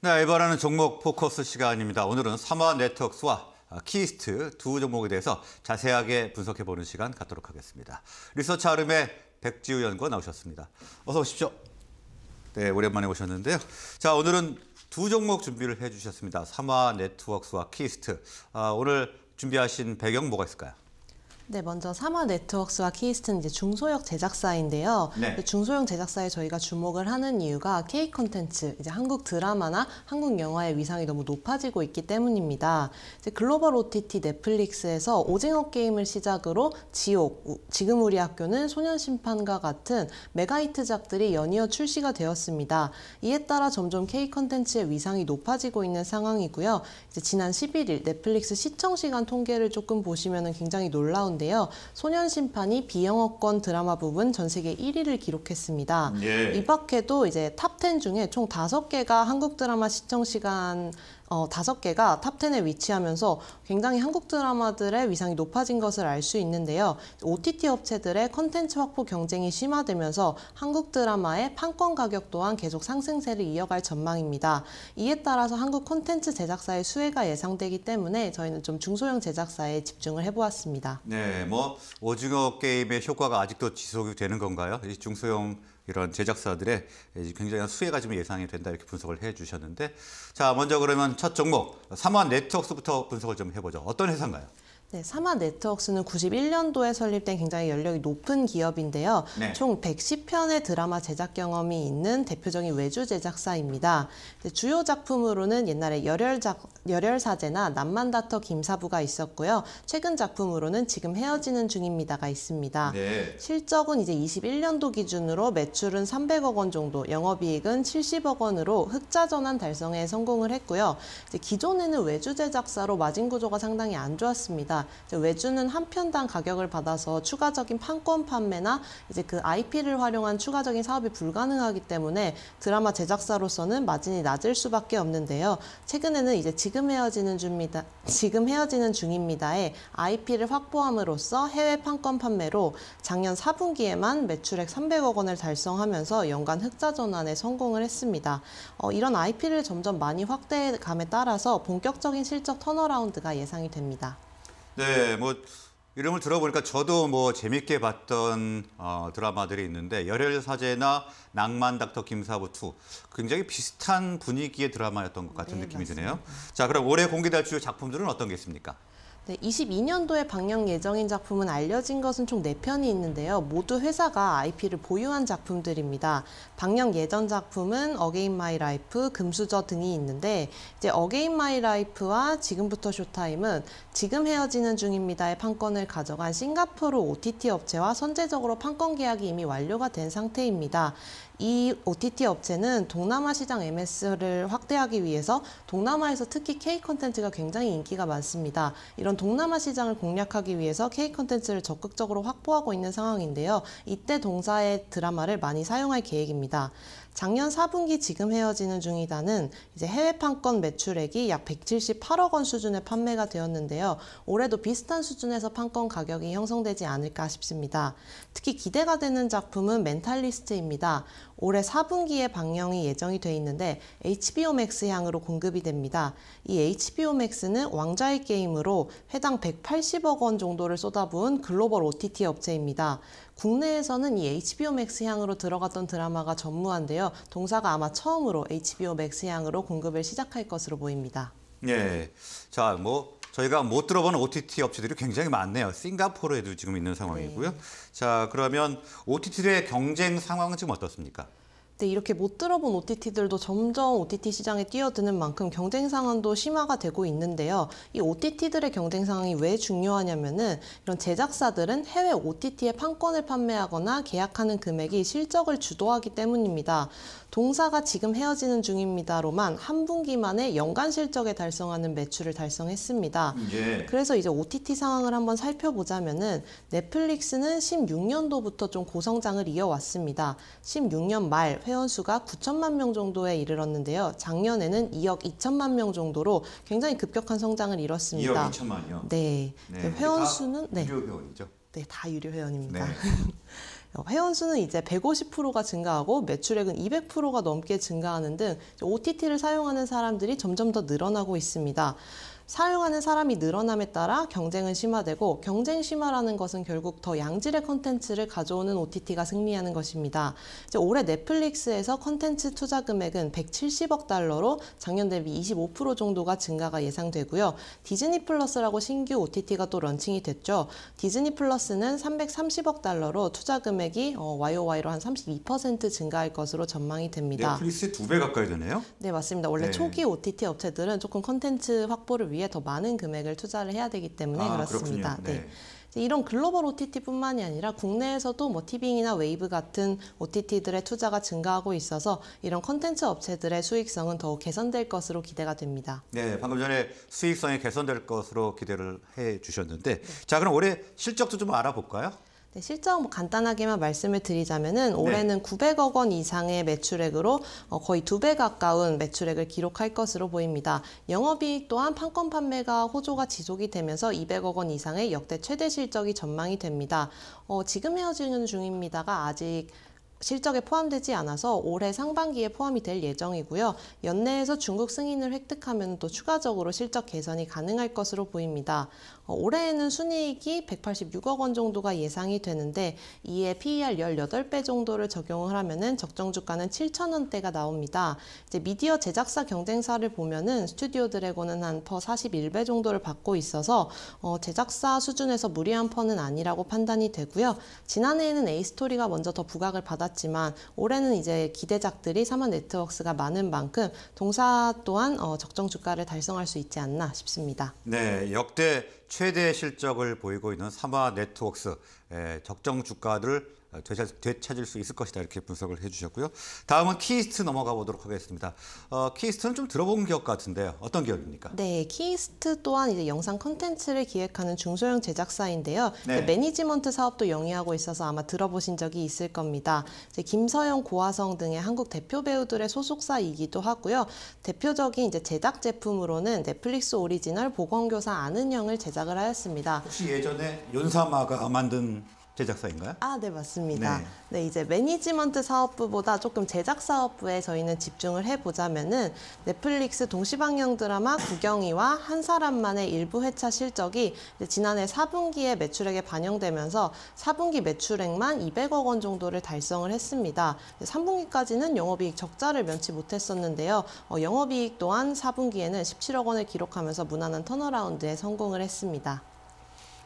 네, 에바라는 종목 포커스 시간입니다. 오늘은 삼화 네트워크와 키스트 이두 종목에 대해서 자세하게 분석해보는 시간 갖도록 하겠습니다. 리서치 아름의 백지우 연구원 나오셨습니다. 어서 오십시오. 네, 오랜만에 오셨는데요. 자, 오늘은 두 종목 준비를 해주셨습니다. 삼화 네트워크와 키스트. 이 아, 오늘 준비하신 배경 뭐가 있을까요? 네, 먼저 사마 네트웍스와 키이스트는 이제 중소형 제작사인데요. 네. 그 중소형 제작사에 저희가 주목을 하는 이유가 K 컨텐츠, 이제 한국 드라마나 한국 영화의 위상이 너무 높아지고 있기 때문입니다. 이제 글로벌 OTT 넷플릭스에서 오징어 게임을 시작으로 지옥, 지금 우리 학교는 소년 심판과 같은 메가히트작들이 연이어 출시가 되었습니다. 이에 따라 점점 K 컨텐츠의 위상이 높아지고 있는 상황이고요. 이제 지난 11일 넷플릭스 시청 시간 통계를 조금 보시면 굉장히 놀라운 가운데요. 소년 심판이 비영어권 드라마 부분 전 세계 1위를 기록했습니다. 예. 이 밖에도 이제 탑10 중에 총5 개가 한국 드라마 시청 시간 어, 다섯 개가 탑10에 위치하면서 굉장히 한국 드라마들의 위상이 높아진 것을 알 수 있는데요. OTT 업체들의 컨텐츠 확보 경쟁이 심화되면서 한국 드라마의 판권 가격 또한 계속 상승세를 이어갈 전망입니다. 이에 따라서 한국 콘텐츠 제작사의 수혜가 예상되기 때문에 저희는 좀 중소형 제작사에 집중을 해보았습니다. 네, 뭐 오징어 게임의 효과가 아직도 지속이 되는 건가요? 이 중소형 이런 제작사들의 굉장히 수혜가 좀 예상이 된다 이렇게 분석을 해주셨는데 자 먼저 그러면 첫 종목 삼원 네트워크부터 분석을 좀 해보죠. 어떤 회사인가요? 네, 사마 네트웍스는 91년도에 설립된 굉장히 연령이 높은 기업인데요. 네. 총 110편의 드라마 제작 경험이 있는 대표적인 외주 제작사입니다. 네, 주요 작품으로는 옛날에 열혈작, 열혈사제나 남만다터 김사부가 있었고요. 최근 작품으로는 지금 헤어지는 중입니다가 있습니다. 네. 실적은 이제 21년도 기준으로 매출은 300억 원 정도, 영업이익은 70억 원으로 흑자 전환 달성에 성공을 했고요. 기존에는 외주 제작사로 마진 구조가 상당히 안 좋았습니다. 있습 외주는 한 편당 가격을 받아서 추가적인 판권 판매나 이제 그 IP를 활용한 추가적인 사업이 불가능하기 때문에 드라마 제작사로서는 마진이 낮을 수밖에 없는데요. 최근에는 이제 지금 헤어지는 중입니다. 지금 헤어지는 중입니다에 IP를 확보함으로써 해외 판권 판매로 작년 4분기에만 매출액 300억 원을 달성하면서 연간 흑자 전환에 성공을 했습니다. 어, 이런 IP를 점점 많이 확대감에 따라서 본격적인 실적 턴어라운드가 예상이 됩니다. 네, 뭐 이름을 들어보니까 저도 뭐 재밌게 봤던 어, 드라마들이 있는데 열혈 사제나 낭만 닥터 김사부 2 굉장히 비슷한 분위기의 드라마였던 것 같은 네, 느낌이 맞습니다. 드네요. 자, 그럼 올해 공개될 주요 작품들은 어떤 게 있습니까? 네, 22년도에 방영 예정인 작품은 알려진 것은 총 4편이 있는데요. 모두 회사가 IP를 보유한 작품들입니다. 방영 예전 작품은 어게인 마이 라이프, 금수저 등이 있는데 이제 어게인 마이 라이프와 지금부터 쇼타임은 지금 헤어지는 중입니다의 판권을 가져간 싱가포르 OTT 업체와 선제적으로 판권 계약이 이미 완료가 된 상태입니다. 이 OTT 업체는 동남아 시장 MS를 확대하기 위해서 동남아에서 특히 K 콘텐츠가 굉장히 인기가 많습니다. 이런 동남아 시장을 공략하기 위해서 K 컨텐츠를 적극적으로 확보하고 있는 상황인데요. 이때 동사의 드라마를 많이 사용할 계획입니다. 작년 4분기 지금 헤어지는 중이다는 이제 해외 판권 매출액이 약 178억 원 수준의 판매가 되었는데요. 올해도 비슷한 수준에서 판권 가격이 형성되지 않을까 싶습니다. 특히 기대가 되는 작품은 멘탈리스트입니다. 올해 4분기에 방영이 예정이 돼 있는데 HBO Max 향으로 공급이 됩니다. 이 HBO Max는 왕좌의 게임으로 해당 180억 원 정도를 쏟아부은 글로벌 OTT 업체입니다. 국내에서는 이 HBO Max 향으로 들어갔던 드라마가 전무한데요. 동사가 아마 처음으로 HBO Max 향으로 공급을 시작할 것으로 보입니다. 예. 자, 뭐 저희가 못 들어본 OTT 업체들이 굉장히 많네요. 싱가포르에도 지금 있는 상황이고요. 네. 자, 그러면 OTT의 경쟁 상황은 지금 어떻습니까? 네, 이렇게 못 들어본 OTT들도 점점 OTT 시장에 뛰어드는 만큼 경쟁 상황도 심화가 되고 있는데요. 이 OTT들의 경쟁 상황이 왜 중요하냐면은 이런 제작사들은 해외 o t t 의 판권을 판매하거나 계약하는 금액이 실적을 주도하기 때문입니다. 동사가 지금 헤어지는 중입니다로만 한 분기만에 연간 실적에 달성하는 매출을 달성했습니다. 예. 그래서 이제 OTT 상황을 한번 살펴보자면은 넷플릭스는 16년도부터 좀 고성장을 이어왔습니다. 16년 말 회원 수가 9천만 명 정도에 이르렀는데요. 작년에는 2억 2천만 명 정도로 굉장히 급격한 성장을 이뤘습니다. 2억 2천만이요? 네. 네. 회원 수는 네. 네. 유료 회원이죠? 네, 다 유료 회원입니다. 네. 회원 수는 이제 150%가 증가하고 매출액은 200%가 넘게 증가하는 등 OTT를 사용하는 사람들이 점점 더 늘어나고 있습니다. 사용하는 사람이 늘어남에 따라 경쟁은 심화되고 경쟁 심화라는 것은 결국 더 양질의 컨텐츠를 가져오는 OTT가 승리하는 것입니다. 올해 넷플릭스에서 컨텐츠 투자 금액은 170억 달러로 작년 대비 25% 정도가 증가가 예상되고요. 디즈니 플러스라고 신규 OTT가 또 런칭이 됐죠. 디즈니 플러스는 330억 달러로 투자 금액이 YOY로 어, 한32% 증가할 것으로 전망이 됩니다. 넷플릭스의 두 배 가까이 되네요? 네, 맞습니다. 원래 네. 초기 OTT 업체들은 조금 컨텐츠 확보를 위해 위해 더 많은 금액을 투자를 해야 되기 때문에 아, 그렇습니다. 네. 네. 이런 글로벌 OTT뿐만이 아니라 국내에서도 뭐 티빙이나 웨이브 같은 OTT들의 투자가 증가하고 있어서 이런 컨텐츠 업체들의 수익성은 더욱 개선될 것으로 기대가 됩니다. 네, 방금 전에 수익성이 개선될 것으로 기대를 해 주셨는데 네. 자, 그럼 올해 실적도 좀 알아볼까요? 네, 실적 뭐 간단하게만 말씀을 드리자면은 네. 올해는 네. 900억 원 이상의 매출액으로 어, 거의 두 배 가까운 매출액을 기록할 것으로 보입니다. 영업이익 또한 판권 판매가 호조가 지속이 되면서 200억 원 이상의 역대 최대 실적이 전망이 됩니다. 어, 지금 헤어지는 중입니다가 아직 실적에 포함되지 않아서 올해 상반기에 포함이 될 예정이고요. 연내에서 중국 승인을 획득하면 또 추가적으로 실적 개선이 가능할 것으로 보입니다. 어, 올해에는 순이익이 186억 원 정도가 예상이 되는데 이에 PER 18배 정도를 적용을 하면은 적정 주가는 7천 원대가 나옵니다. 이제 미디어 제작사 경쟁사를 보면은 스튜디오 드래곤은 한 퍼 41배 정도를 받고 있어서 어, 제작사 수준에서 무리한 퍼는 아니라고 판단이 되고요. 지난해에는 에이스토리가 먼저 더 부각을 받았지만 올해는 이제 기대작들이 사만 네트웍스가 많은 만큼 동사 또한 어, 적정 주가를 달성할 수 있지 않나 싶습니다. 네, 역대 최대 실적을 보이고 있는 삼화 네트웍스 적정 주가를 어, 되찾을 수 있을 것이다 이렇게 분석을 해주셨고요. 다음은 키이스트 넘어가 보도록 하겠습니다. 어, 키이스트는 좀 들어본 기업 같은데 요 어떤 기업입니까? 네, 키이스트 또한 이제 영상 콘텐츠를 기획하는 중소형 제작사인데요. 네. 매니지먼트 사업도 영위하고 있어서 아마 들어보신 적이 있을 겁니다. 이제 김서영, 고아성 등의 한국 대표 배우들의 소속사이기도 하고요. 대표적인 이제 제작 제품으로는 넷플릭스 오리지널 보건교사 아는형을 제작을 하였습니다. 혹시 예전에 윤사마가 만든 제작사인가요? 아, 네, 맞습니다. 네. 네. 이제 매니지먼트 사업부보다 조금 제작 사업부에 저희는 집중을 해보자면은 넷플릭스 동시방영 드라마 구경이와 한 사람만의 일부 회차 실적이 지난해 4분기에 매출액에 반영되면서 4분기 매출액만 200억 원 정도를 달성을 했습니다. 3분기까지는 영업이익 적자를 면치 못했었는데요. 어, 영업이익 또한 4분기에는 17억 원을 기록하면서 무난한 턴어라운드에 성공을 했습니다.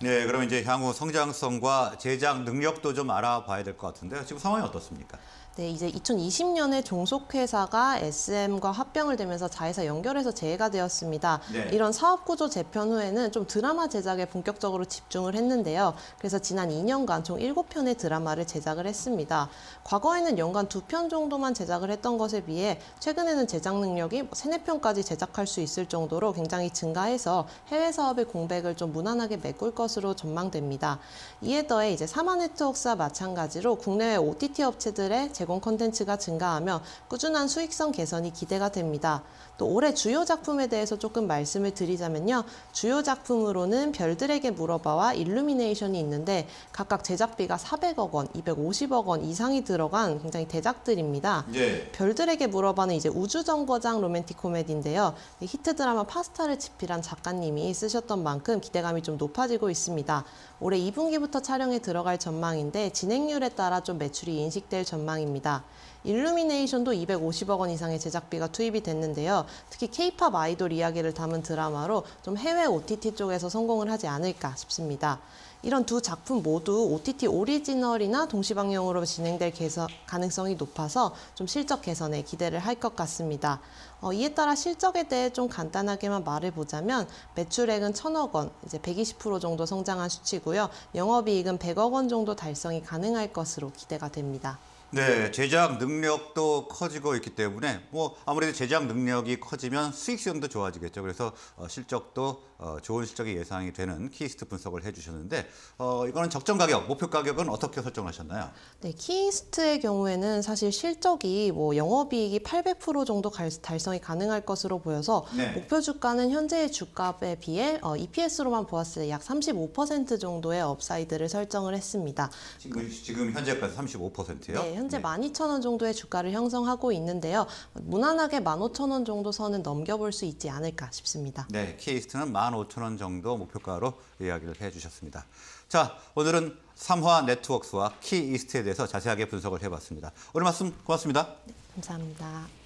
네, 그럼 이제 향후 성장성과 제작 능력도 좀 알아봐야 될 것 같은데요. 지금 상황이 어떻습니까? 네, 이제 2020년에 종속회사가 SM과 합병을 되면서 자회사 연결해서 재해가 되었습니다. 네. 이런 사업구조 재편 후에는 좀 드라마 제작에 본격적으로 집중을 했는데요. 그래서 지난 2년간 총 7편의 드라마를 제작을 했습니다. 과거에는 연간 2편 정도만 제작을 했던 것에 비해 최근에는 제작 능력이 3, 4편까지 제작할 수 있을 정도로 굉장히 증가해서 해외 사업의 공백을 좀 무난하게 메꿀 것으로 전망됩니다. 이에 더해 이제 사마 네트웍스와 마찬가지로 국내외 OTT 업체들의 제 제공 컨텐츠가 증가하며 꾸준한 수익성 개선이 기대가 됩니다. 또 올해 주요 작품에 대해서 조금 말씀을 드리자면요. 주요 작품으로는 별들에게 물어봐와 일루미네이션이 있는데 각각 제작비가 400억 원, 250억 원 이상이 들어간 굉장히 대작들입니다. 예. 별들에게 물어봐는 이제 우주정거장 로맨틱 코미디인데요. 히트 드라마 파스타를 집필한 작가님이 쓰셨던 만큼 기대감이 좀 높아지고 있습니다. 올해 2분기부터 촬영에 들어갈 전망인데 진행률에 따라 좀 매출이 인식될 전망입니다. 일루미네이션도 250억 원 이상의 제작비가 투입이 됐는데요. 특히 케이팝 아이돌 이야기를 담은 드라마로 좀 해외 OTT 쪽에서 성공을 하지 않을까 싶습니다. 이런 두 작품 모두 OTT 오리지널이나 동시방영으로 진행될 개선, 가능성이 높아서 좀 실적 개선에 기대를 할 것 같습니다. 어, 이에 따라 실적에 대해 좀 간단하게만 말을 보자면 매출액은 천억 원, 이제 120% 정도 성장한 수치고요. 영업이익은 100억 원 정도 달성이 가능할 것으로 기대가 됩니다. 네, 제작 능력도 커지고 있기 때문에 뭐 아무래도 제작 능력이 커지면 수익성도 좋아지겠죠. 그래서 어, 실적도 어, 좋은 실적이 예상이 되는 키이스트 분석을 해주셨는데 어, 이거는 적정 가격, 목표 가격은 어떻게 설정하셨나요? 네, 키이스트의 경우에는 사실 실적이 뭐 영업이익이 800% 정도 갈, 달성이 가능할 것으로 보여서 네. 목표 주가는 현재의 주가에 비해 어, EPS로만 보았을 때 약 35% 정도의 업사이드를 설정을 했습니다. 지금, 지금 현재까지 35%요? 네. 현재 네. 12,000원 정도의 주가를 형성하고 있는데요. 무난하게 15,000원 정도 선은 넘겨볼 수 있지 않을까 싶습니다. 네, 키이스트는 15,000원 정도 목표가로 이야기를 해주셨습니다. 자, 오늘은 삼화 네트워크와 키이스트에 대해서 자세하게 분석을 해봤습니다. 오늘 말씀 고맙습니다. 네, 감사합니다.